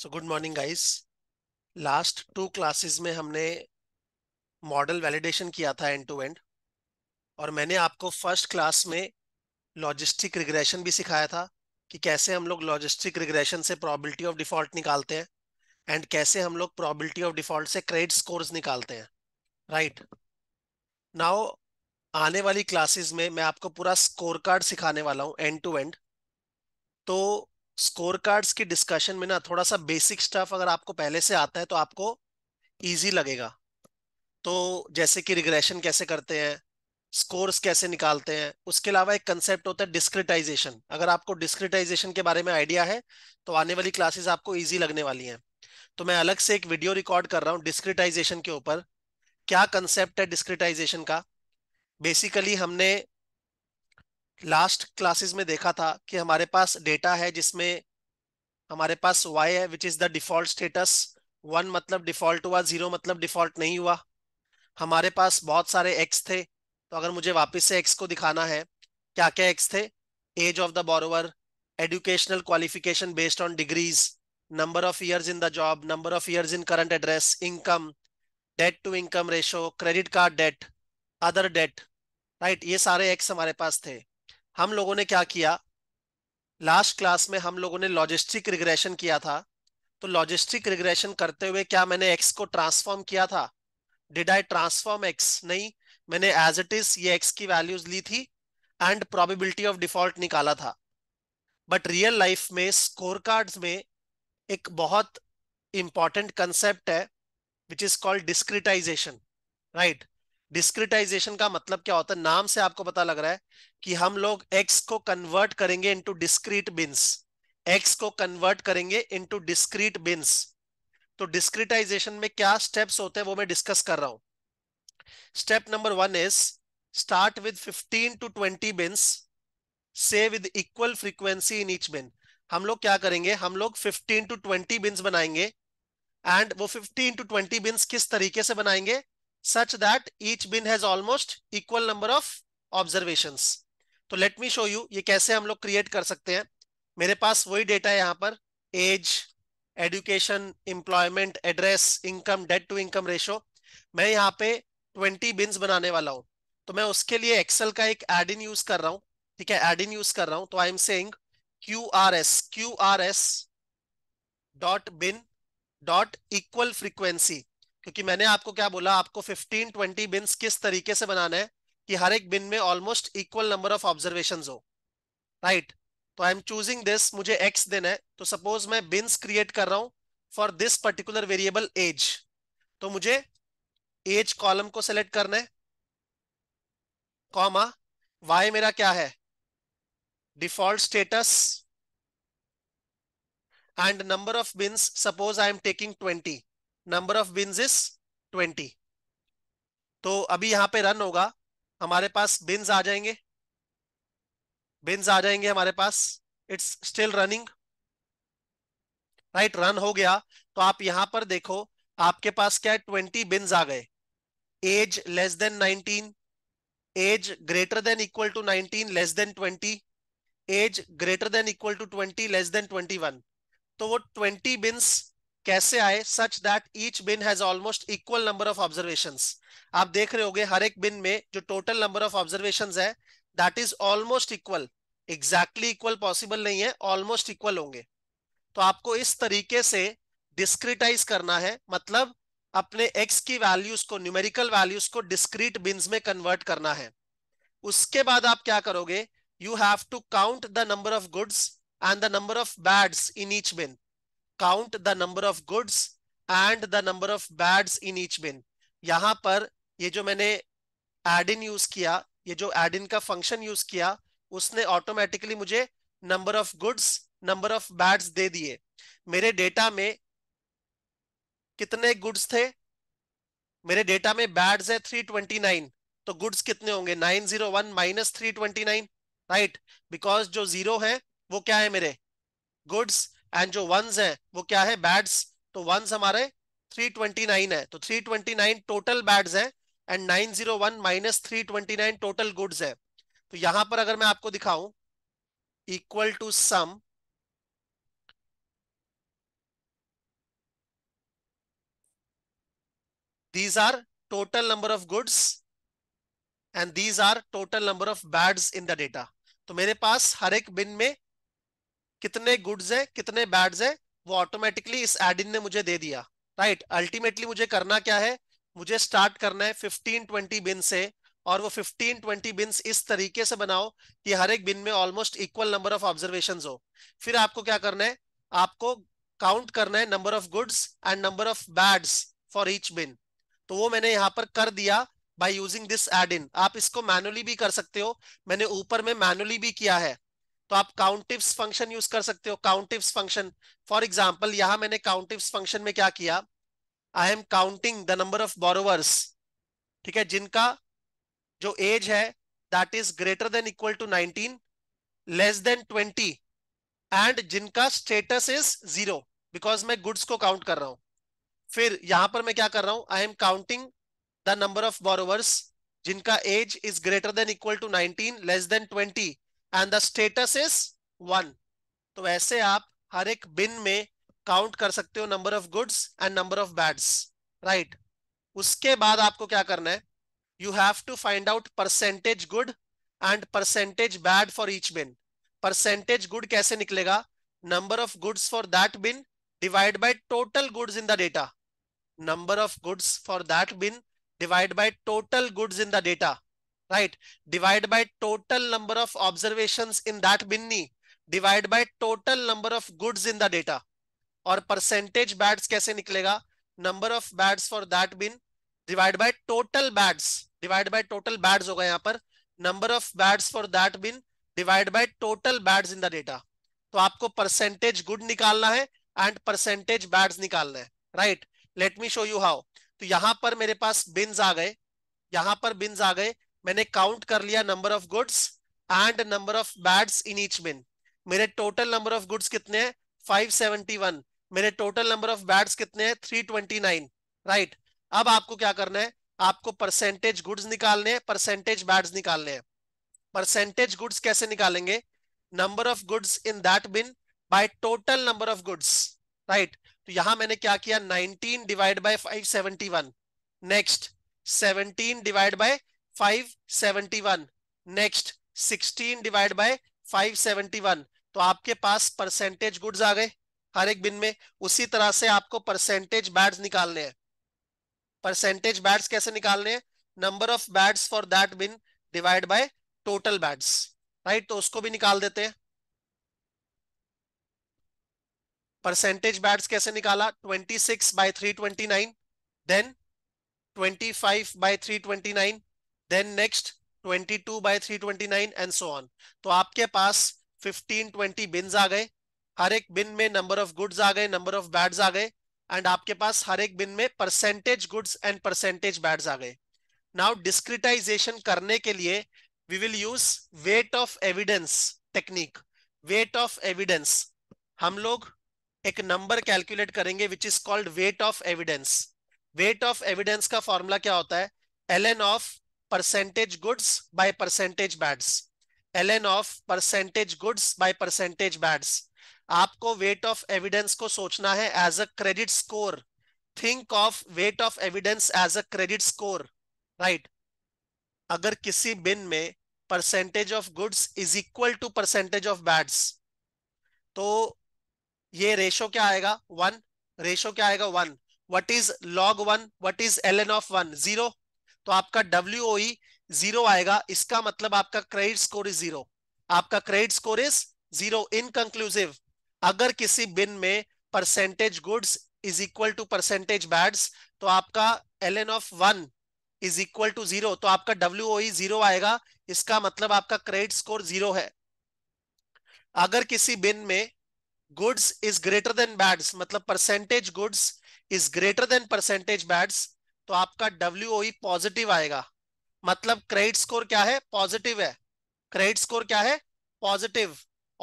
सो good morning guys last two classes में हमने model validation किया था एंड टू एंड और मैंने आपको फर्स्ट क्लास में लॉजिस्टिक रिग्रेशन भी सिखाया था कि कैसे हम लोग लॉजिस्टिक रिग्रेशन से प्रोबेबिलिटी ऑफ डिफॉल्ट निकालते हैं एंड कैसे हम लोग प्रॉबिलिटी ऑफ डिफॉल्ट से क्रेडिट स्कोर्स निकालते हैं राइट right? नाउ आने वाली क्लासेस में मैं आपको पूरा स्कोर कार्ड सिखाने वाला हूँ एंड टू एंड तो स्कोर कार्ड्स की डिस्कशन में ना थोड़ा सा बेसिक स्टफ अगर आपको पहले से आता है तो आपको इजी लगेगा तो जैसे कि रिग्रेशन कैसे करते हैं स्कोर्स कैसे निकालते हैं उसके अलावा एक कंसेप्ट होता है डिस्क्रिटाइजेशन अगर आपको डिस्क्रिटाइजेशन के बारे में आइडिया है तो आने वाली क्लासेस आपको ईजी लगने वाली हैं तो मैं अलग से एक वीडियो रिकॉर्ड कर रहा हूँ डिस्क्रिटाइजेशन के ऊपर क्या कंसेप्ट है डिस्क्रिटाइजेशन का बेसिकली हमने लास्ट क्लासेस में देखा था कि हमारे पास डेटा है जिसमें हमारे पास वाई है which is the default status one मतलब डिफॉल्ट हुआ जीरो मतलब डिफॉल्ट नहीं हुआ हमारे पास बहुत सारे एक्स थे तो अगर मुझे वापस से एक्स को दिखाना है क्या क्या एक्स थे age of the borrower educational qualification based on degrees number of year in the job number of year in current address income debt to income ratio credit card debt other debt right ये सारे x हमारे पास थे हम लोगों ने क्या किया last class में हम लोगों ने लॉजिस्टिक रिग्रेशन किया था तो लॉजिस्टिक रिग्रेशन करते हुए क्या मैंने एक्स को ट्रांसफॉर्म किया था डिड आई ट्रांसफॉर्म एक्स नहीं मैंने एज इट इज ये एक्स की वैल्यूज ली थी एंड प्रोबेबिलिटी ऑफ डिफॉल्ट निकाला था बट रियल लाइफ में स्कोर कार्ड में एक बहुत इंपॉर्टेंट कंसेप्ट है which is called discretization right discretization का मतलब क्या होता है नाम से आपको पता लग रहा है कि हम लोग एक्स को कन्वर्ट करेंगे इनटू डिस्क्रीट बिन्स एक्स को कन्वर्ट करेंगे इनटू डिस्क्रीट बिन्स तो डिस्क्रिटाइजेशन में क्या स्टेप्स होते हैं वो मैं डिस्कस कर रहा हूं step number one is start with 15 to 20 bins से with equal frequency in each bin हम लोग क्या करेंगे हम लोग 15 टू 20 बिन्स बनाएंगे एंड वो 15 टू 20 बिन्स किस तरीके से बनाएंगे such that each bin has almost equal number of observations. तो let me show you ये कैसे हम लोग create कर सकते हैं मेरे पास वही data है यहाँ पर age, education, employment, address, income, debt to income ratio. मैं यहाँ पे 20 bins बनाने वाला हूँ तो मैं उसके लिए Excel का एक add in use कर रहा हूँ ठीक है add in use कर रहा हूँ तो I am saying QRS QRS dot bin dot equal frequency क्योंकि मैंने आपको क्या बोला आपको 15 20 बिन्स किस तरीके से बनाना है कि हर एक बिन में almost equal number of observation हो राइट right? तो आई एम चूजिंग दिस मुझे एक्स देना है तो सपोज मैं बिन्स क्रिएट कर रहा हूं for this particular variable age तो मुझे एज कॉलम को सेलेक्ट करना है कॉमा वाई मेरा क्या है default status and number of bins suppose I am taking twenty number of bins is twenty तो अभी यहां पे रन होगा हमारे पास बिन्स आ जाएंगे बिन्स आ जाएंगे हमारे पास it's still running right run हो गया तो आप यहां पर देखो आपके पास क्या है ट्वेंटी बिन्स आ गए age less than nineteen age greater than equal to nineteen less than twenty age greater than equal to twenty less than twenty one तो वो ट्वेंटी बिन्स कैसे आए such that each bin has almost equal number of observation आप देख रहे होगे हर एक बिन में जो टोटल नंबर ऑफ ऑब्जर्वेशन है that is almost equal exactly equal possible नहीं है ऑलमोस्ट इक्वल होंगे तो आपको इस तरीके से डिस्क्रिटाइज करना है मतलब अपने एक्स की वैल्यूज को न्यूमेरिकल वैल्यूज को डिस्क्रीट बिन्स में कन्वर्ट करना है उसके बाद आप क्या करोगे you have to count the number of goods and the number of bads in each bin count the number of goods and the number of bads in each bin यहां पर ये जो मैंने एड इन यूज किया ये जो add इन का function use किया उसने ऑटोमेटिकली मुझे number of goods number of bads दे दिए मेरे डेटा में कितने गुड्स थे मेरे डेटा में बैड्स है 329 तो गुड्स कितने होंगे 901 zero one minus three right because जो जीरो है वो क्या है मेरे गुड्स एंड जो वंस हैं वो क्या है बैड्स तो वंस हमारे 329 है तो 329 टोटल बैड्स हैं and 901 minus three total goods है तो यहां पर अगर मैं आपको दिखाऊं equal to sum these are total number of goods and these are total number of bads in the data तो मेरे पास हर एक बिन में कितने गुड्स हैं कितने बैड्स हैं वो ऑटोमेटिकली इस एड इन ने मुझे दे दिया राइट right? अल्टीमेटली मुझे करना क्या है मुझे स्टार्ट करना है 15 20 बिन से और वो 15 20 बिन इस तरीके से बनाओ कि हर एक बिन में almost equal number of observation हो फिर आपको क्या करना है आपको काउंट करना है number of goods and number of bads for each bin तो वो मैंने यहाँ पर कर दिया by using this add in आप इसको मैनुअली भी कर सकते हो मैंने ऊपर में मैनुअली भी किया है तो आप काउंटिप्स फंक्शन यूज कर सकते हो काउंटिप्स फंक्शन फॉर एग्जाम्पल यहां मैंने काउंटिप्स फंक्शन में क्या किया I am counting the number of borrowers ठीक है जिनका जो एज है that is greater than equal to 19 less than 20 and जिनका स्टेटस इज जीरो बिकॉज मैं गुड्स को काउंट कर रहा हूं फिर यहां पर मैं क्या कर रहा हूं I am counting the number of borrowers जिनका age is greater than equal to 19 less than twenty and the status is one तो ऐसे आप हर एक बिन में काउंट कर सकते हो number of goods and number of bads right उसके बाद आपको क्या करना है you have to find out percentage good and percentage bad for each bin percentage good कैसे निकलेगा number of goods for that bin divide by total goods in the data number of goods for that bin divide by total goods in the data right divide by total number of observations in that binni divide by total number of goods in the data और percentage bads कैसे निकलेगा number of bads for that bin divide by total bads divide by total bads होगा यहाँ पर number of bads for that bin divide by total bads in the data तो आपको percentage good निकालना है and percentage bads निकालना है right let me show you how तो यहां पर मेरे पास बिन्स आ गए यहां पर बिन्स आ गए मैंने काउंट कर लिया number of goods and number of bads in each bin मेरे टोटल नंबर ऑफ गुड्स कितने हैं 571 मेरे टोटल नंबर ऑफ बैड्स कितने हैं 329 राइट अब आपको क्या करना है आपको परसेंटेज गुड्स निकालने हैं परसेंटेज बैड्स निकालने हैं परसेंटेज गुड्स कैसे निकालेंगे number of goods in that bin by total number of goods right तो यहां मैंने क्या किया 19 divide by 571 next 17 divide by 571 next 16 divide by 571 तो आपके पास परसेंटेज गुड्स आ गए हर एक बिन में उसी तरह से आपको परसेंटेज बैड्स निकालने हैं परसेंटेज बैड्स कैसे निकालने हैं number of bads for that bin divide by total bads right तो उसको भी निकाल देते हैं परसेंटेज बैड्स कैसे निकाला 26 by 329 then 25 by 329 then next 22 by 329 and so on तो आपके पास 15 20 बिन्स आ गए हर एक बिन में नंबर ऑफ गुड्स आ गए नंबर ऑफ बैड्स आ गए एंड आपके पास हर एक बिन में percentage goods and percentage bads आ गए नाउ डिस्क्रिटाइजेशन करने के लिए we will use weight of evidence technique weight of evidence हम लोग एक नंबर कैलकुलेट करेंगे which is called weight of evidence weight of evidence का फॉर्मूला क्या होता है L N of percentage goods by percentage bads ln of percentage goods by percentage bads आपको weight of evidence को सोचना है as a credit score think of weight of evidence as a credit score right अगर किसी bin में percentage of goods is equal to percentage of bads तो ये ratio क्या आएगा वन रेशो क्या आएगा one what is log one what is L N of one zero तो आपका डब्ल्यू जीरो e आएगा इसका मतलब आपका क्रेडिट स्कोर इज जीरो आपका credit score is zero inconclusive अगर किसी बिन में percentage goods is equal to percentage bads तो आपका L N of one is equal to zero तो आपका डब्ल्यू जीरो e आएगा इसका मतलब आपका क्रेडिट स्कोर जीरो है अगर किसी बिन में goods is greater than bads मतलब percentage goods is greater than percentage bads तो आपका डब्ल्यू पॉजिटिव e आएगा मतलब क्रेडिट स्कोर क्या है पॉजिटिव है क्रेडिट स्कोर क्या है पॉजिटिव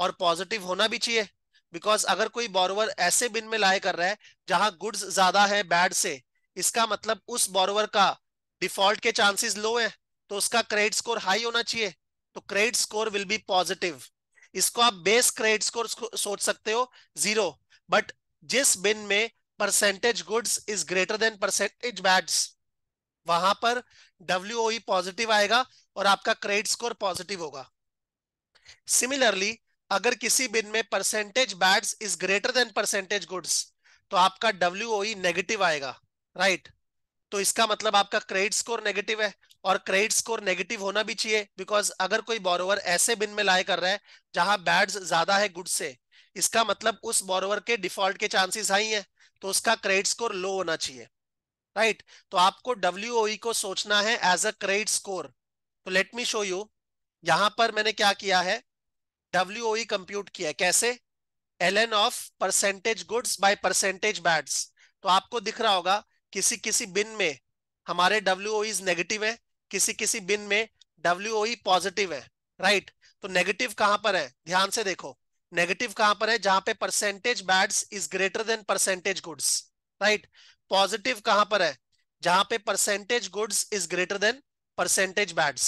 और पॉजिटिव होना भी चाहिए बिकॉज अगर कोई बॉरोवर ऐसे बिन में लाए कर रहा है जहां गुड्स ज्यादा है बैड से इसका मतलब उस बॉरोवर का डिफॉल्ट के चांसेस लो है तो उसका क्रेडिट स्कोर हाई होना चाहिए तो credit score will be positive इसको आप बेस क्रेडिट स्कोर सोच सकते हो जीरो बट जिस बिन में percentage goods is greater than percentage bads वहां पर डब्ल्यू पॉजिटिव e आएगा और आपका क्रेडिट स्कोर पॉजिटिव होगा सिमिलरली अगर किसी बिन में percentage bads is greater than percentage goods तो आपका डब्ल्यू नेगेटिव e आएगा राइट right? तो इसका मतलब आपका क्रेडिट स्कोर नेगेटिव है और क्रेडिट स्कोर नेगेटिव होना भी चाहिए बिकॉज अगर कोई बोरोवर ऐसे बिन में लाए कर रहा है जहां बैड्स ज्यादा है गुड्स से इसका मतलब उस बोरोवर के डिफॉल्ट के चांसेस हाई हैं तो उसका क्रेडिट स्कोर लो होना चाहिए राइट तो आपको डब्ल्यू e को सोचना है एज अ क्रेडिट स्कोर तो लेट मी शो यू यहां पर मैंने क्या किया है डब्ल्यू कंप्यूट e किया है कैसे L N of percentage goods by percentage bads तो आपको दिख रहा होगा किसी किसी बिन में हमारे डब्ल्यू नेगेटिव है किसी किसी बिन में डब्ल्यू पॉजिटिव है राइट right? तो नेगेटिव कहां पर है ध्यान से देखो नेगेटिव कहां पर है जहां पे percentage bads is greater than percentage goods right positive कहां पर है जहां पे percentage goods is greater than percentage bads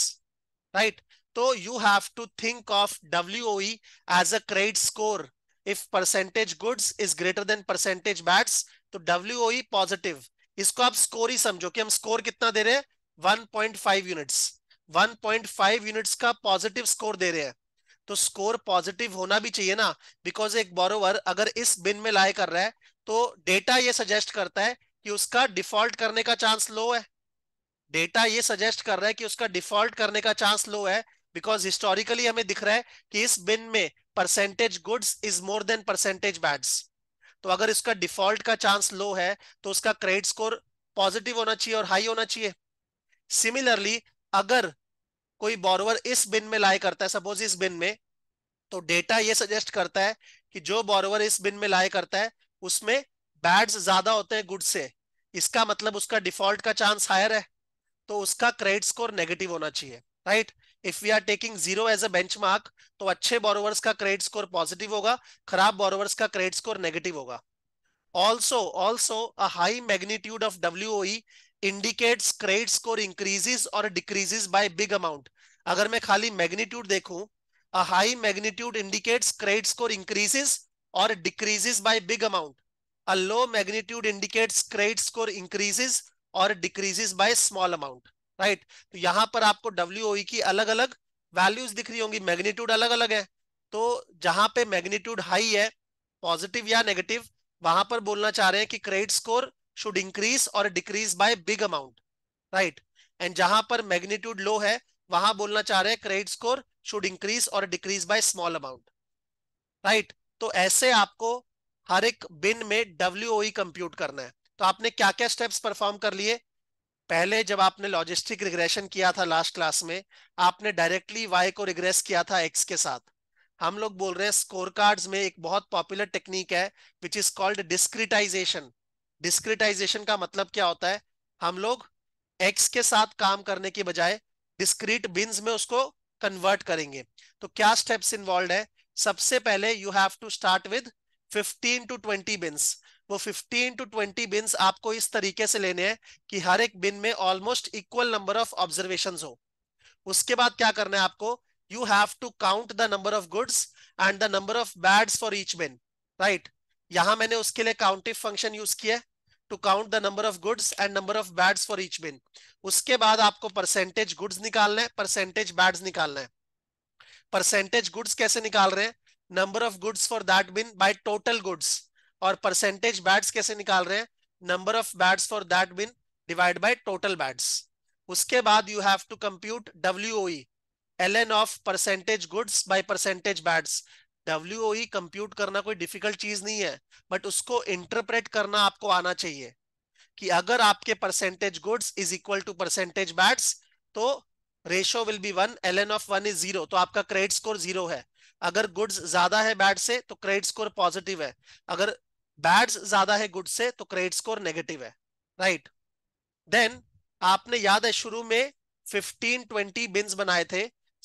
right तो you have to think of W as a credit score if percentage goods is greater than percentage bads तो W positive e इसको आप score ही समझो कि हम स्कोर कितना दे रहे हैं 1.5 यूनिट्स 1.5 यूनिट्स का पॉजिटिव स्कोर दे रहे हैं तो स्कोर पॉजिटिव होना भी चाहिए ना बिकॉज एक बोरोवर अगर इस बिन में लाए कर रहा है तो डेटा ये सजेस्ट करता है कि उसका डिफॉल्ट करने का चांस लो है डेटा ये सजेस्ट कर रहा है कि उसका डिफॉल्ट करने का चांस लो है बिकॉज हिस्टोरिकली हमें दिख रहा है कि इस बिन में percentage goods is more than percentage bads तो अगर इसका डिफॉल्ट का चांस लो है तो उसका क्रेडिट स्कोर पॉजिटिव होना चाहिए और हाई होना चाहिए सिमिलरली अगर कोई बोरोवर इस बिन में लाए करता है सपोज इस बिन में तो डेटा ये सजेस्ट करता है कि जो बोरोवर इस बिन में लाए करता है उसमें बैड्स ज्यादा होते हैं गुड से इसका मतलब उसका डिफॉल्ट का चांस हायर है तो उसका क्रेडिट स्कोर नेगेटिव होना चाहिए right if we are taking zero as a bench तो अच्छे बोरोवर्स का क्रेडिट स्कोर पॉजिटिव होगा खराब बोरोवर्स का क्रेडिट स्कोर नेगेटिव होगा also also a high magnitude of WOE indicates credit score increases और डिक्रीजेस बाय बिग अमाउंट अगर मैं खाली मैग्नीट्यूड देखू a high magnitude indicates credit score increases और decreases by big amount a low magnitude indicates credit score increases और decreases by small amount right तो यहां पर आपको डब्ल्यू e की अलग अलग वैल्यूज दिख रही होंगी मैग्नीट्यूड अलग अलग है तो जहां पे मैग्नीट्यूड हाई है पॉजिटिव या नेगेटिव वहां पर बोलना चाह रहे हैं कि क्रेडिट स्कोर शुड इंक्रीज और decrease by big amount right and जहां पर मैग्नीट्यूड लो है वहां बोलना चाह रहे हैं क्रेडिट स्कोर शुड इंक्रीज और decrease by small amount right तो ऐसे आपको हर एक बिन में डब्ल्यू कंप्यूट e करना है तो आपने क्या क्या स्टेप्स परफॉर्म कर लिए पहले जब आपने लॉजिस्टिक रिग्रेशन किया था लास्ट क्लास में आपने डायरेक्टली वाई को रिग्रेस किया था एक्स के साथ हम लोग बोल रहे हैं स्कोर कार्ड्स में एक बहुत पॉपुलर टेक्निक है विच इज कॉल्ड डिस्क्रिटाइजेशन डिस्क्रिटाइजेशन का मतलब क्या होता है हम लोग एक्स के साथ काम करने के बजाय डिस्क्रीट बिन्स में उसको कन्वर्ट करेंगे तो क्या स्टेप्स इन्वॉल्व है सबसे पहले you have to start with 15 to 20 bins वो 15 टू 20 बिन्स आपको इस तरीके से लेने हैं कि हर एक बिन में almost equal number of observation हो उसके बाद क्या करना है आपको you have to count the number of goods and the number of bads for each bin right यहां मैंने उसके लिए काउंटिव फंक्शन यूज किया है to count the number of goods and number of bads for each bin उसके बाद आपको percentage goods निकालना है परसेंटेज बैड्स निकालना है परसेंटेज गुड्स कैसे निकाल रहे हैं number of goods for that bin by total goods और परसेंटेज बैड्स कैसे निकाल रहे हैं number of bads for that bin divide by total bads उसके बाद you have to compute W O L N of percentage goods by percentage bads W E compute करना कोई difficult चीज नहीं है बट उसको इंटरप्रेट करना आपको आना चाहिए कि अगर आपके percentage goods is equal to percentage bads तो ratio will be one L N of one is zero तो आपका क्रेडिट स्कोर जीरो है अगर गुड्स ज्यादा है बैट से तो क्रेडिट स्कोर पॉजिटिव है अगर बैट्स ज्यादा है गुड्स से तो क्रेडिट स्कोर नेगेटिव है राइट right? देन आपने याद है शुरू में 15 20 बिन्स बनाए थे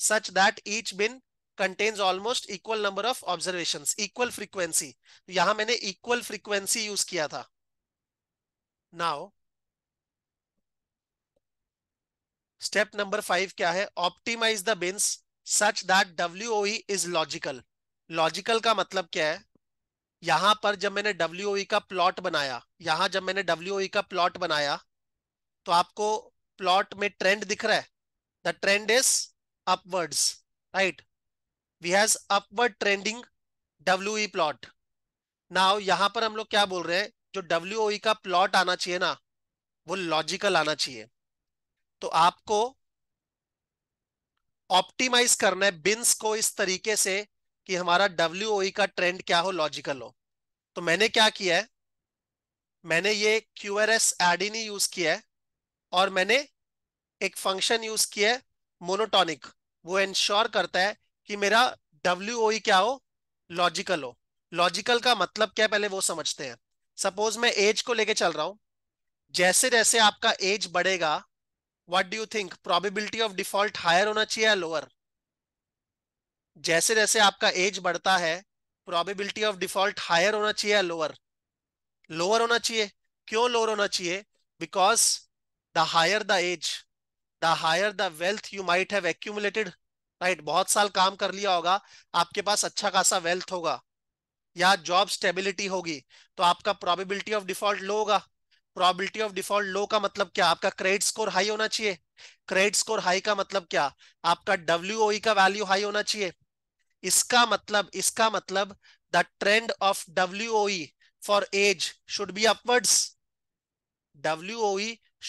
such that each bin contains almost equal number of observations equal frequency यहां मैंने equal frequency use किया था now step number फाइव क्या है optimize the bins such that WOE is logical logical का मतलब क्या है यहां पर जब मैंने WOE का प्लॉट बनाया यहां जब मैंने WOE का प्लॉट बनाया तो आपको प्लॉट में ट्रेंड दिख रहा है the trend is upwards right we has upward trending W E plot ना यहां पर हम लोग क्या बोल रहे हैं जो डब्ल्यू ई e का प्लॉट आना चाहिए ना वो लॉजिकल आना चाहिए तो आपको ऑप्टिमाइज करना है बिन्स को इस तरीके से कि हमारा डब्ल्यू e का ट्रेंड क्या हो लॉजिकल हो तो मैंने क्या किया है मैंने ये क्यू आर एस एड यूज किया है और मैंने एक फंक्शन यूज किया है मोनोटॉनिक वो इंश्योर करता है कि मेरा डब्ल्यू ओ e क्या हो लॉजिकल हो लॉजिकल का मतलब क्या है पहले वो समझते हैं सपोज मैं एज को लेके चल रहा हूं जैसे जैसे आपका एज बढ़ेगा what do you think probability of default higher होना चाहिए या लोअर जैसे जैसे आपका एज बढ़ता है प्रोबेबिलिटी ऑफ डिफॉल्ट हायर होना चाहिए या लोअर लोअर होना चाहिए क्यों लोअर होना चाहिए because the higher the age the higher the wealth you might have accumulated right बहुत साल काम कर लिया होगा आपके पास अच्छा खासा वेल्थ होगा या जॉब स्टेबिलिटी होगी तो आपका प्रोबेबिलिटी ऑफ डिफॉल्ट लो होगा प्रोबेबिलिटी ऑफ डिफॉल्ट लो का मतलब क्या आपका क्रेडिट स्कोर हाई होना चाहिए क्रेडिट स्कोर हाई का मतलब क्या आपका डब्ल्यू e का वैल्यू हाई होना चाहिए इसका मतलब इसका मतलब the trend of W for age should be upwards W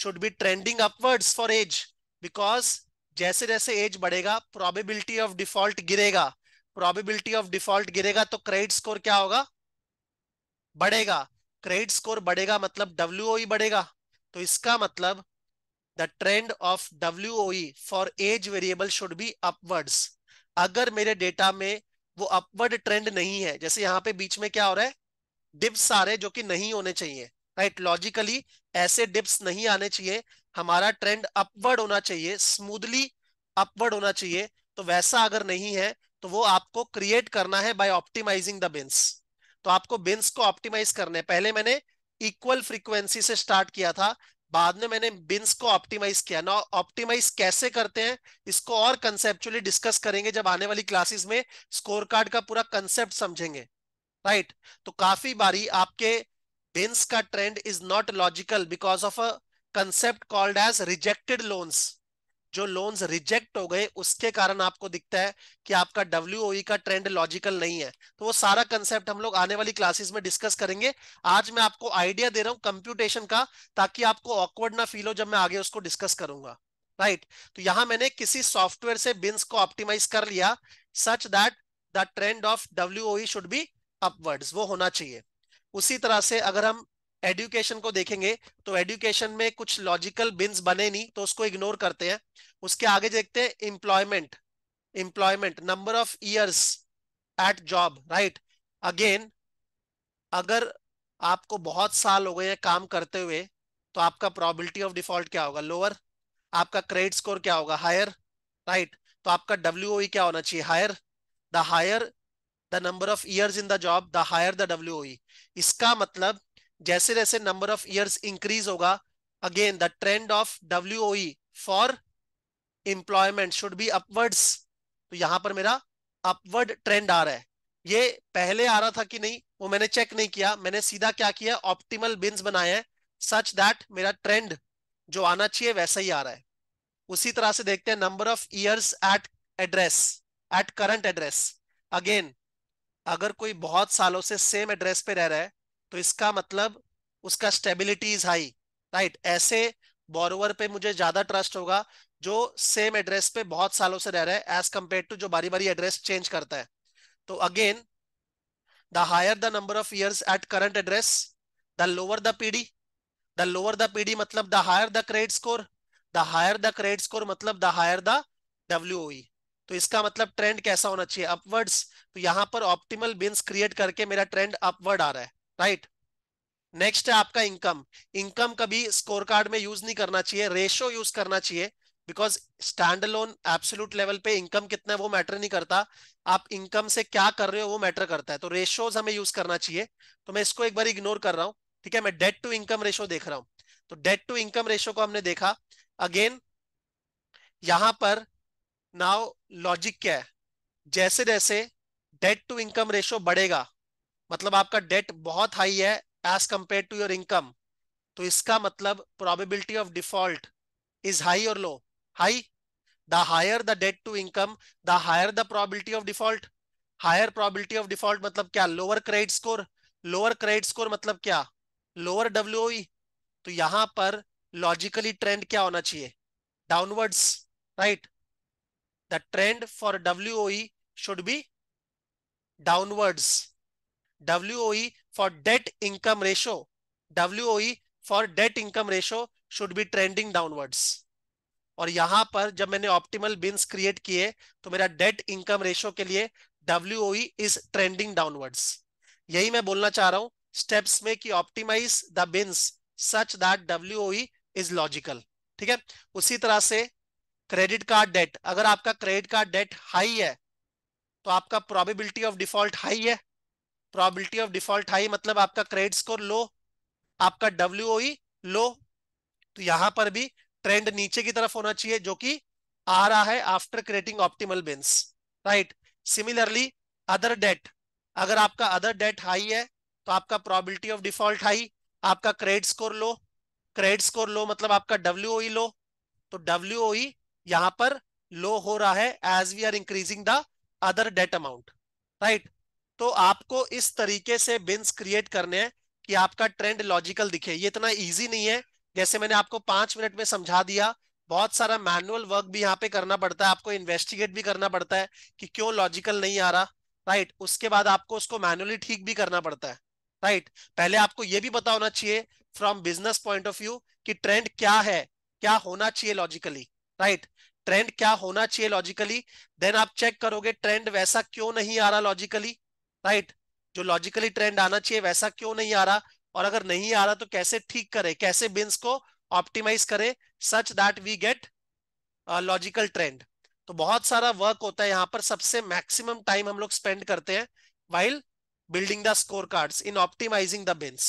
should be trending upwards for age because जैसे जैसे एज बढ़ेगा प्रोबेबिलिटी ऑफ डिफॉल्ट गिरेगा प्रोबेबिलिटी ऑफ डिफॉल्ट गिरेगा तो क्रेडिट स्कोर क्या होगा बढ़ेगा क्रेडिट स्कोर बढ़ेगा मतलब डब्ल्यू e बढ़ेगा तो इसका मतलब the trend of W for age variable should be upwards अगर मेरे डेटा में वो अपवर्ड ट्रेंड नहीं है जैसे यहाँ पे बीच में क्या हो रहा है डिप्स आ रहे जो कि नहीं होने चाहिए राइट right? लॉजिकली ऐसे डिप्स नहीं आने चाहिए हमारा ट्रेंड अपवर्ड होना चाहिए स्मूदली अपवर्ड होना चाहिए तो वैसा अगर नहीं है तो वो आपको क्रिएट करना है बाय ऑप्टिमाइजिंग द बिन्स तो आपको बिन्स को ऑप्टिमाइज करने पहले मैंने इक्वल फ्रीक्वेंसी से स्टार्ट किया था बाद में मैंने बिन्स को ऑप्टिमाइज किया ना ऑप्टिमाइज कैसे करते हैं इसको और कंसेप्चुअली डिस्कस करेंगे जब आने वाली क्लासेस में स्कोर कार्ड का पूरा कंसेप्ट समझेंगे राइट तो काफी बारी आपके बिन्स का trend is not logical because of a concept called as rejected loans जो लोन्स रिजेक्ट हो गए उसके कारण आपको दिखता है कि आपका डब्ल्यू e का ट्रेंड लॉजिकल नहीं है तो वो सारा कंसेप्ट हम लोग आने वाली क्लासेस में डिस्कस करेंगे आज मैं आपको आइडिया दे रहा हूं कंप्यूटेशन का ताकि आपको ऑकवर्ड ना फील हो जब मैं आगे उसको डिस्कस करूंगा राइट right. तो यहां मैंने किसी सॉफ्टवेयर से बिन्स को ऑप्टिमाइज कर लिया such that the trend of W should be upward वो होना चाहिए उसी तरह से अगर हम एडुकेशन को देखेंगे तो एडुकेशन में कुछ लॉजिकल बिन्स बने नहीं तो उसको इग्नोर करते हैं उसके आगे देखते हैं employment employment number of years at job right again अगर आपको बहुत साल हो गए हैं काम करते हुए तो आपका प्रोबेबिलिटी ऑफ डिफॉल्ट क्या होगा लोअर आपका क्रेडिट स्कोर क्या होगा हायर राइट तो आपका डब्ल्यू e क्या होना चाहिए higher the higher the number of years in the job the higher the W इसका मतलब जैसे जैसे नंबर ऑफ ईयर्स इंक्रीज होगा again the trend of W for employment should be upwards तो यहां पर मेरा अपवर्ड ट्रेंड आ रहा है ये पहले आ रहा था कि नहीं वो मैंने चेक नहीं किया मैंने सीधा क्या किया ऑप्टिमल बिन्स बनाए हैं सच दैट मेरा ट्रेंड जो आना चाहिए वैसा ही आ रहा है उसी तरह से देखते हैं number of years at address at current address again अगर कोई बहुत सालों से सेम एड्रेस पे रह रहा है तो इसका मतलब उसका स्टेबिलिटी इज हाई राइट ऐसे बोरोवर पे मुझे ज्यादा ट्रस्ट होगा जो सेम एड्रेस पे बहुत सालों से रह रहा है एज कंपेयर टू जो बारी बारी एड्रेस चेंज करता है तो again the higher the number of years at current address the lower the PD the lower the PD मतलब the higher the credit score the higher the credit score मतलब the higher the W तो इसका मतलब trend कैसा होना चाहिए upwards तो यहां पर ऑप्टिमल बिन्स क्रिएट करके मेरा ट्रेंड अपवर्ड आ रहा है राइट नेक्स्ट है आपका इनकम इनकम कभी स्कोर कार्ड में यूज नहीं करना चाहिए रेशो यूज करना चाहिए because standalone absolute level पे इनकम कितना है वो मैटर नहीं करता आप इनकम से क्या कर रहे हो वो मैटर करता है तो रेशोज हमें यूज करना चाहिए तो मैं इसको एक बार इग्नोर कर रहा हूँ ठीक है मैं डेट टू इनकम रेशो देख रहा हूँ तो डेट टू इनकम रेशो को हमने देखा अगेन यहां पर नाउ लॉजिक क्या है जैसे जैसे डेट टू इनकम रेशो बढ़ेगा मतलब आपका डेट बहुत हाई है as compare to your income तो इसका मतलब probability of default is high और low high the higher the debt to income the higher the probability of default higher probability of default मतलब क्या lower credit score lower credit score मतलब क्या lower W e. तो यहां पर logically trend क्या होना चाहिए downwards right the trend for W should be downwards WOE for debt income ratio, WOE for debt income ratio should be trending downwards. और यहां पर जब मैंने ऑप्टिमल बिन्स क्रिएट किए तो मेरा डेट इनकम रेशो के लिए डब्ल्यू इज ट्रेंडिंग डाउनवर्ड्स यही मैं बोलना चाह रहा हूं स्टेप्स में कि optimise the bins such that W is logical ठीक है उसी तरह से क्रेडिट कार्ड डेट अगर आपका क्रेडिट कार्ड डेट हाई है तो आपका प्रोबेबिलिटी ऑफ डिफॉल्ट हाई है प्रॉबिलिटी ऑफ डिफॉल्ट हाई मतलब आपका क्रेडिट स्कोर लो आपका डब्ल्यू लो e तो यहां पर भी ट्रेंड नीचे की तरफ होना चाहिए जो कि आ रहा है after creating optimal bins right similarly other debt अगर आपका अदर डेट हाई है तो आपका प्रॉबिलिटी ऑफ डिफॉल्ट हाई आपका credit score low credit score low मतलब आपका डब्ल्यू लो e तो डब्ल्यू e यहां पर लो हो रहा है as we are increasing the other debt amount right तो आपको इस तरीके से बिन्स क्रिएट करने हैं कि आपका ट्रेंड लॉजिकल दिखे ये इतना इजी नहीं है जैसे मैंने आपको पांच मिनट में समझा दिया बहुत सारा मैनुअल वर्क भी यहाँ पे करना पड़ता है आपको इन्वेस्टिगेट भी करना पड़ता है कि क्यों लॉजिकल नहीं आ रहा राइट उसके बाद आपको उसको मैनुअली ठीक भी करना पड़ता है राइट पहले आपको ये भी पता होना चाहिए from business point of view कि ट्रेंड क्या है क्या होना चाहिए लॉजिकली राइट ट्रेंड क्या होना चाहिए लॉजिकली देन आप चेक करोगे ट्रेंड वैसा क्यों नहीं आ रहा लॉजिकली राइट जो लॉजिकली ट्रेंड आना चाहिए वैसा क्यों नहीं आ रहा और अगर नहीं आ रहा तो कैसे ठीक करे कैसे बिन्स को ऑप्टिमाइज करे such that we get logical trend तो बहुत सारा वर्क होता है यहाँ पर सबसे मैक्सिमम टाइम हम लोग स्पेंड करते हैं while building the score card in optimising the bins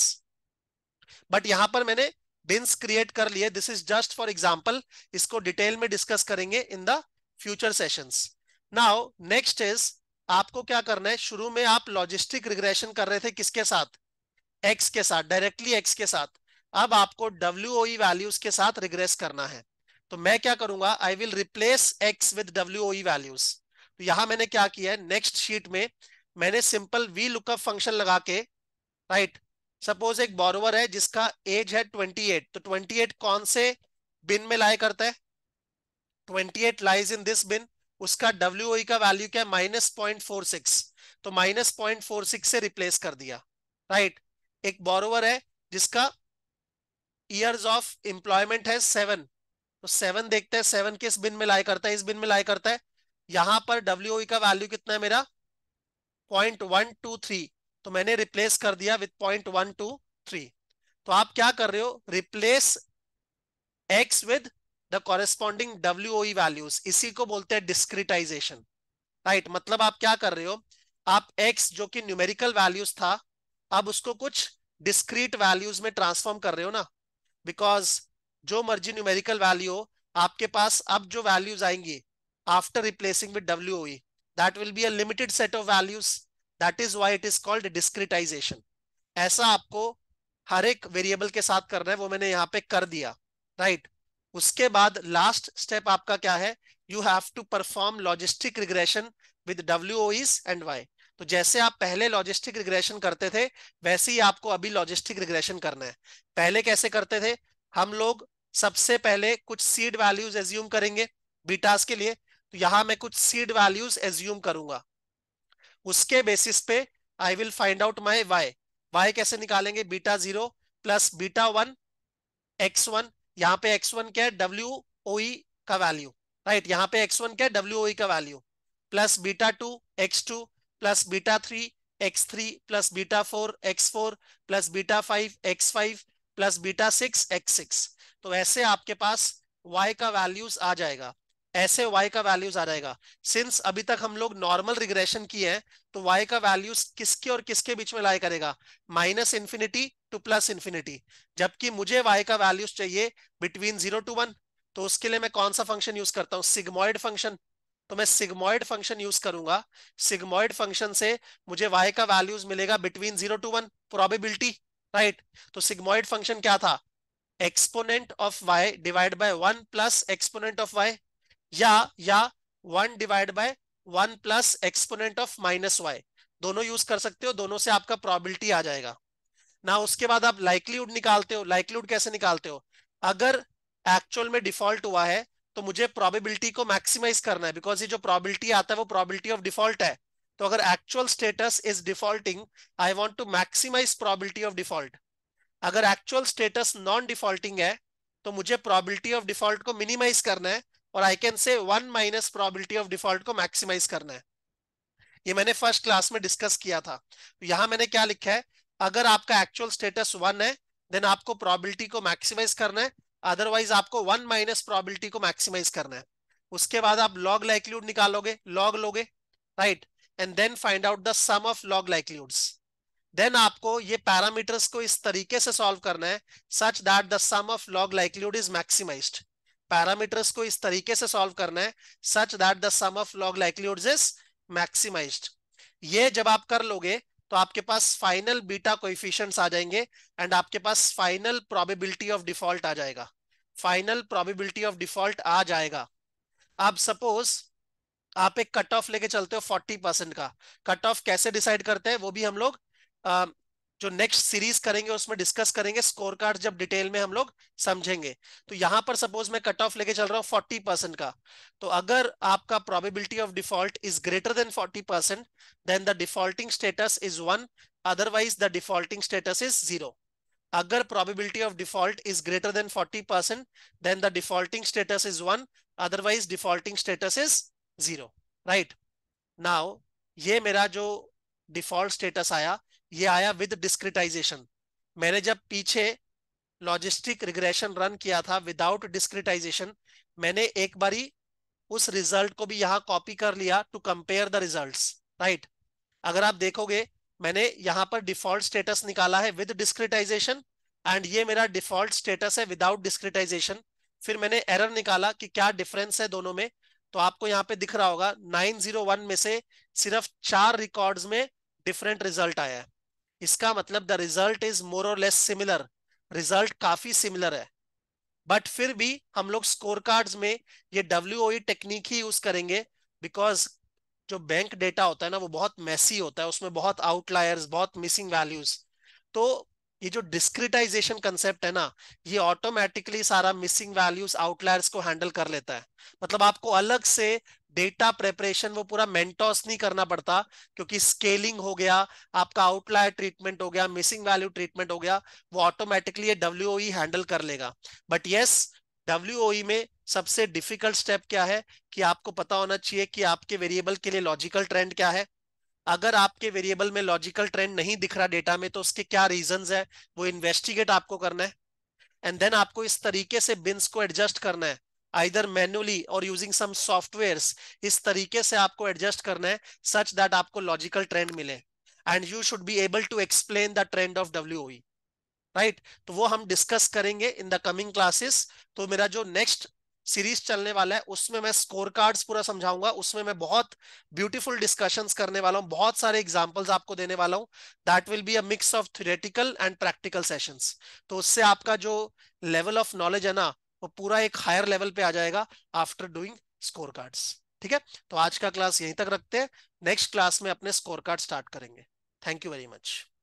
but यहाँ पर मैंने बिन्स क्रिएट कर लिए this is just for example इसको डिटेल में डिस्कस करेंगे in the future session now next is आपको क्या करना है शुरू में आप लॉजिस्टिक रिग्रेशन कर रहे थे किसके साथ एक्स के साथ डायरेक्टली एक्स के साथ अब आपको डब्ल्यू वैल्यूज e के साथ रिग्रेस करना है तो मैं क्या करूंगा I will replace X with W values तो यहां मैंने क्या किया है नेक्स्ट शीट में मैंने सिंपल वी लुकअप फंक्शन लगा के राइट right, सपोज एक बोरोवर है जिसका एज है 28 तो 28 कौन से बिन में लाए करता है 28 लाइज इन दिस बिन उसका डब्ल्यू e का वैल्यू क्या है माइनस पॉइंट फोर सिक्स तो माइनस पॉइंट फोर सिक्स से रिप्लेस कर दिया राइट right? एक बोरोवर है जिसका इयर्स ऑफ एम्प्लॉयमेंट है सेवन तो सेवन देखते हैं सेवन किस बिन में लाई करता है इस बिन में लाई करता है यहां पर डब्ल्यू e का वैल्यू कितना है मेरा पॉइंट वन टू थ्री तो मैंने रिप्लेस कर दिया with point one two three तो आप क्या कर रहे हो replace X with the corresponding W values इसी को बोलते हैं डिस्क्रिटाइजेशन राइट मतलब आप क्या कर रहे हो आप एक्स जो कि न्यूमेरिकल वैल्यूज था अब उसको कुछ डिस्क्रीट वैल्यूज में ट्रांसफॉर्म कर रहे हो ना बिकॉज जो मर्जी न्यूमेरिकल वैल्यू हो आपके पास अब जो वैल्यूज आएंगी after replacing with W E that will be a limited set of values that is why it is called discretisation ऐसा आपको हर एक वेरिएबल के साथ करना है वो मैंने यहाँ पे कर दिया राइट उसके बाद लास्ट स्टेप आपका क्या है you have to perform logistic regression with W and Y तो जैसे आप पहले लॉजिस्टिक रिग्रेशन करते थे वैसे ही आपको अभी लॉजिस्टिक रिग्रेशन करना है पहले कैसे करते थे हम लोग सबसे पहले कुछ सीड वैल्यूज एज्यूम करेंगे बीटास के लिए तो यहां मैं कुछ सीड वैल्यूज एज्यूम करूंगा उसके बेसिस पे I will find out my y y कैसे निकालेंगे beta zero plus beta one x one यहाँ पे एक्स वन क्या है डब्ल्यू ओ e का वैल्यू राइट यहाँ पे एक्स वन क्या है डब्ल्यू ओ e का value plus beta two x two plus beta three x three plus beta four x four plus beta five x five plus beta six x six तो ऐसे आपके पास y का values आ जाएगा ऐसे y का values आ जाएगा since अभी तक हम लोग नॉर्मल रिग्रेशन किए हैं तो y का वैल्यूज किसके और किसके बीच में लाई करेगा minus infinity to plus infinity जबकि मुझे y का वैल्यूज चाहिए बिटवीन जीरो टू वन तो उसके लिए मैं कौन सा फंक्शन यूज करता हूँ सिग्मोइड फंक्शन तो मैं सिग्मोइड फंक्शन यूज करूंगा सिग्मोइड फंक्शन से मुझे y का वैल्यूज मिलेगा between zero to one probability right तो सिग्मोइड फंक्शन क्या था exponent of y divide by one plus exponent of y या या one divide by one plus exponent of minus y दोनों यूज कर सकते हो दोनों से आपका प्रोबेबिलिटी आ जाएगा ना उसके बाद आप लाइकलीहुड निकालते हो लाइकलीहुड कैसे निकालते हो अगर एक्चुअल में डिफॉल्ट हुआ है तो मुझे प्रोबेबिलिटी को मैक्सिमाइज करना है बिकॉज ये जो प्रोबेबिलिटी आता है वो प्रोबेबिलिटी ऑफ डिफॉल्ट है तो अगर actual status is defaulting I want to maximize probability of default अगर एक्चुअल स्टेटस नॉन डिफॉल्टिंग है तो मुझे प्रॉबिलिटी ऑफ डिफॉल्ट को मिनिमाइज करना है और I can say one minus probability of default को मैक्सिमाइज करना है ये मैंने फर्स्ट क्लास में डिस्कस किया था यहां मैंने क्या लिखा है अगर आपका एक्चुअल स्टेटस वन है देन आपको प्रॉबिलिटी को मैक्सिमाइज करना है अदरवाइज आपको वन माइनस प्रॉबिलिटी को मैक्सिमाइज करना है उसके बाद आप लॉग लाइक्लीहुड निकालोगे लॉग लोगे right and then find out the sum of log likelihoods then आपको ये पैरामीटर्स को इस तरीके से सॉल्व करना है such that the sum of log likelihood is maximized parameters को इस तरीके से सॉल्व करना है such that the sum of log likelihood is maximized ये जब आप कर लोगे तो आपके पास फाइनल बीटा को आ जाएंगे एंड आपके पास फाइनल प्रोबेबिलिटी ऑफ डिफॉल्ट आ जाएगा फाइनल प्रोबेबिलिटी ऑफ डिफॉल्ट आ जाएगा आप सपोज आप एक कट ऑफ लेके चलते हो फोर्टी परसेंट का कट ऑफ कैसे डिसाइड करते हैं वो भी हम लोग जो नेक्स्ट सीरीज करेंगे उसमें डिस्कस करेंगे स्कोर कार्ड जब डिटेल में हम लोग समझेंगे तो यहाँ पर सपोज मैं कट ऑफ लेके चल रहा हूँ फोर्टी परसेंट का तो अगर आपका probability of default is greater than forty percent then the defaulting status is one otherwise the defaulting status is zero अगर probability of default is greater than forty percent then the defaulting status is one otherwise defaulting status is zero right now ये मेरा जो default status आया ये आया with डिस्क्रिटाइजेशन मैंने जब पीछे लॉजिस्टिक रिग्रेशन रन किया था विदाउट डिस्क्रिटाइजेशन मैंने एक बारी उस रिजल्ट को भी यहाँ कॉपी कर लिया to compare the results right अगर आप देखोगे मैंने यहाँ पर डिफॉल्ट स्टेटस निकाला है विद डिस्क्रिटाइजेशन एंड ये मेरा डिफॉल्ट स्टेटस है विदाउट डिस्क्रिटाइजेशन फिर मैंने एरर निकाला कि क्या डिफरेंस है दोनों में तो आपको यहाँ पे दिख रहा होगा 901 में से सिर्फ चार रिकॉर्ड्स में डिफरेंट रिजल्ट आया है इसका मतलब द रिजल्ट इज मोर और लेस सिमिलर रिजल्ट काफी सिमिलर है बट फिर भी हम लोग स्कोर कार्ड में ये डब्ल्यू टेक्निक e ही यूज करेंगे बिकॉज जो बैंक डेटा होता है ना वो बहुत मैसी होता है उसमें बहुत आउटलायर्स बहुत मिसिंग वैल्यूज तो ये जो डिस्क्रिटाइजेशन कंसेप्ट है ना ये ऑटोमेटिकली सारा मिसिंग वैल्यूज आउटलायर्स को हैंडल कर लेता है मतलब आपको अलग से डेटा प्रेपरेशन वो पूरा मेंटोस नहीं करना पड़ता क्योंकि स्केलिंग हो गया आपका आउटलायर ट्रीटमेंट हो गया मिसिंग वैल्यू ट्रीटमेंट हो गया वो ऑटोमेटिकली ये डब्ल्यू e हैंडल कर लेगा बट यस डब्ल्यू e में सबसे डिफिकल्ट स्टेप क्या है कि आपको पता होना चाहिए कि आपके वेरिएबल के लिए लॉजिकल ट्रेंड क्या है अगर आपके वेरिएबल में लॉजिकल ट्रेंड नहीं दिख रहा डेटा में तो उसके क्या रीजन है वो इन्वेस्टिगेट आपको करना है एंड देन आपको इस तरीके से बिन्स को एडजस्ट करना है आइदर मैनुअली और यूजिंग सम सॉफ्टवेयर्स इस तरीके से आपको एडजस्ट करना है सच दैट आपको लॉजिकल ट्रेंड मिले and you should be able to explain the trend of W right तो वो हम डिस्कस करेंगे इन द कमिंग क्लासेस तो मेरा जो नेक्स्ट सीरीज चलने वाला है उसमें मैं स्कोर कार्ड्स पूरा समझाऊंगा उसमें मैं बहुत ब्यूटीफुल डिस्कशंस करने वाला हूं बहुत सारे एग्जांपल्स आपको देने वाला हूं that will be a mix of theoretical and practical sessions तो उससे आपका जो लेवल ऑफ नॉलेज है ना वो तो पूरा एक हायर लेवल पे आ जाएगा आफ्टर डूइंग स्कोर कार्ड्स ठीक है तो आज का क्लास यहीं तक रखते हैं नेक्स्ट क्लास में अपने स्कोर कार्ड स्टार्ट करेंगे थैंक यू वेरी मच